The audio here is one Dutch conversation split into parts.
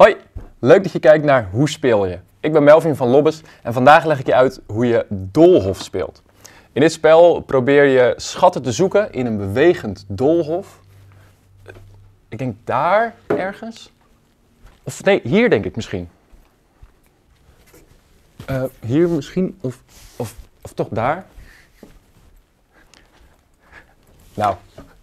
Hoi, leuk dat je kijkt naar Hoe speel je? Ik ben Melvin van Lobbes en vandaag leg ik je uit hoe je Doolhof speelt. In dit spel probeer je schatten te zoeken in een bewegend doolhof. Ik denk daar ergens. Of nee, hier denk ik misschien. Eh, hier misschien, of, of, of toch daar. Nou,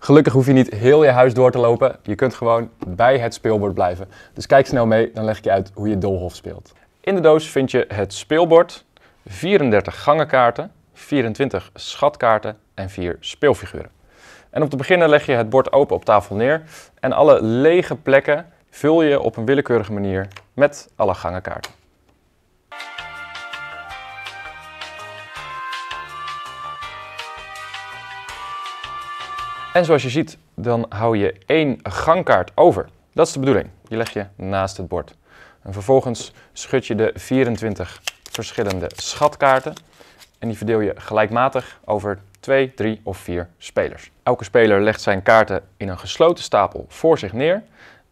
Gelukkig hoef je niet heel je huis door te lopen. Je kunt gewoon bij het speelbord blijven. Dus kijk snel mee, dan leg ik je uit hoe je Dolhof speelt. In de doos vind je het speelbord, 34 gangenkaarten, 24 schatkaarten en 4 speelfiguren. En om te beginnen leg je het bord open op tafel neer en alle lege plekken vul je op een willekeurige manier met alle gangenkaarten. En zoals je ziet, dan hou je één gangkaart over. Dat is de bedoeling. Die leg je naast het bord. En vervolgens schud je de 24 verschillende schatkaarten. En die verdeel je gelijkmatig over twee, drie of vier spelers. Elke speler legt zijn kaarten in een gesloten stapel voor zich neer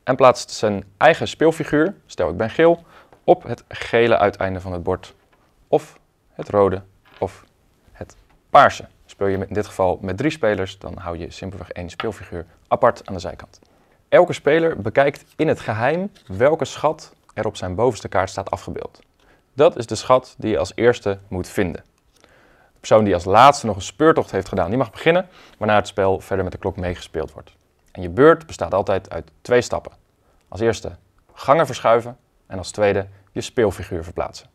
en plaatst zijn eigen speelfiguur, stel ik ben geel, op het gele uiteinde van het bord. Of het rode of het paarse. Speel je in dit geval met drie spelers, dan hou je simpelweg één speelfiguur apart aan de zijkant. Elke speler bekijkt in het geheim welke schat er op zijn bovenste kaart staat afgebeeld. Dat is de schat die je als eerste moet vinden. De persoon die als laatste nog een speurtocht heeft gedaan, die mag beginnen, waarna het spel verder met de klok meegespeeld wordt. En je beurt bestaat altijd uit twee stappen. Als eerste gangen verschuiven en als tweede je speelfiguur verplaatsen.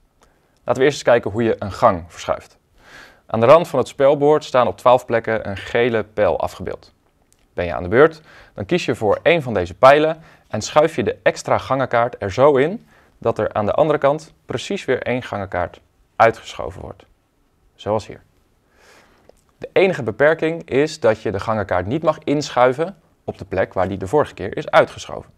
Laten we eerst eens kijken hoe je een gang verschuift. Aan de rand van het spelbord staan op 12 plekken een gele pijl afgebeeld. Ben je aan de beurt, dan kies je voor één van deze pijlen en schuif je de extra gangenkaart er zo in dat er aan de andere kant precies weer één gangenkaart uitgeschoven wordt. Zoals hier. De enige beperking is dat je de gangenkaart niet mag inschuiven op de plek waar die de vorige keer is uitgeschoven.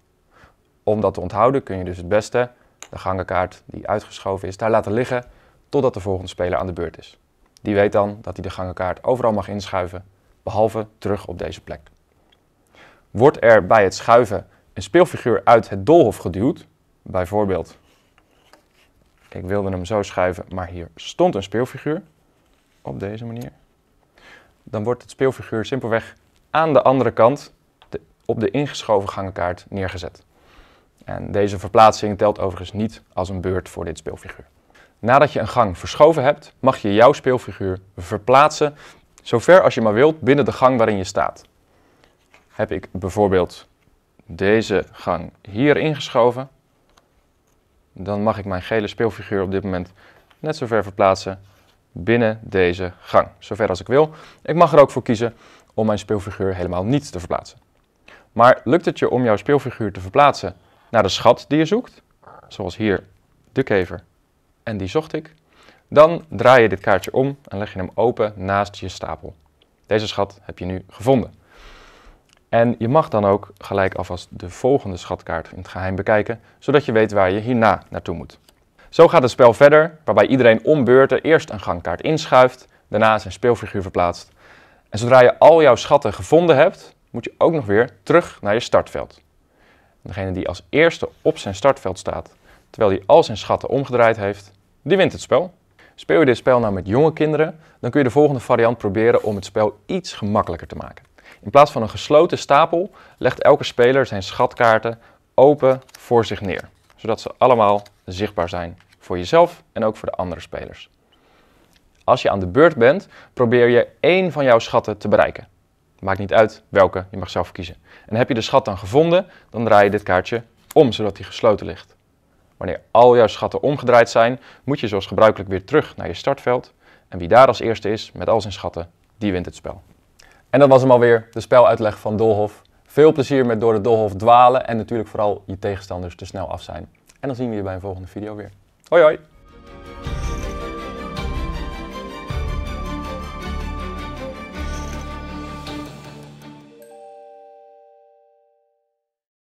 Om dat te onthouden kun je dus het beste de gangenkaart die uitgeschoven is daar laten liggen totdat de volgende speler aan de beurt is. Die weet dan dat hij de gangenkaart overal mag inschuiven, behalve terug op deze plek. Wordt er bij het schuiven een speelfiguur uit het doolhof geduwd, bijvoorbeeld ik wilde hem zo schuiven, maar hier stond een speelfiguur op deze manier, dan wordt het speelfiguur simpelweg aan de andere kant op de ingeschoven gangenkaart neergezet. En deze verplaatsing telt overigens niet als een beurt voor dit speelfiguur. Nadat je een gang verschoven hebt, mag je jouw speelfiguur verplaatsen zover als je maar wilt binnen de gang waarin je staat. Heb ik bijvoorbeeld deze gang hier ingeschoven, dan mag ik mijn gele speelfiguur op dit moment net zover verplaatsen binnen deze gang, zover als ik wil. Ik mag er ook voor kiezen om mijn speelfiguur helemaal niet te verplaatsen. Maar lukt het je om jouw speelfiguur te verplaatsen naar de schat die je zoekt, zoals hier de kever en die zocht ik, dan draai je dit kaartje om en leg je hem open naast je stapel. Deze schat heb je nu gevonden. En je mag dan ook gelijk alvast de volgende schatkaart in het geheim bekijken, zodat je weet waar je hierna naartoe moet. Zo gaat het spel verder, waarbij iedereen om beurten eerst een gangkaart inschuift, daarna zijn speelfiguur verplaatst. En zodra je al jouw schatten gevonden hebt, moet je ook nog weer terug naar je startveld. Degene die als eerste op zijn startveld staat terwijl hij al zijn schatten omgedraaid heeft, die wint het spel. Speel je dit spel nou met jonge kinderen, dan kun je de volgende variant proberen om het spel iets gemakkelijker te maken. In plaats van een gesloten stapel legt elke speler zijn schatkaarten open voor zich neer, zodat ze allemaal zichtbaar zijn voor jezelf en ook voor de andere spelers. Als je aan de beurt bent, probeer je één van jouw schatten te bereiken. Maakt niet uit welke, je mag zelf kiezen. En heb je de schat dan gevonden, dan draai je dit kaartje om, zodat die gesloten ligt. Wanneer al jouw schatten omgedraaid zijn, moet je zoals gebruikelijk weer terug naar je startveld. En wie daar als eerste is met al zijn schatten, die wint het spel. En dat was hem alweer, de speluitleg van Dolhof. Veel plezier met door het Dolhof dwalen en natuurlijk vooral je tegenstanders te snel af zijn. En dan zien we je bij een volgende video weer. Hoi hoi!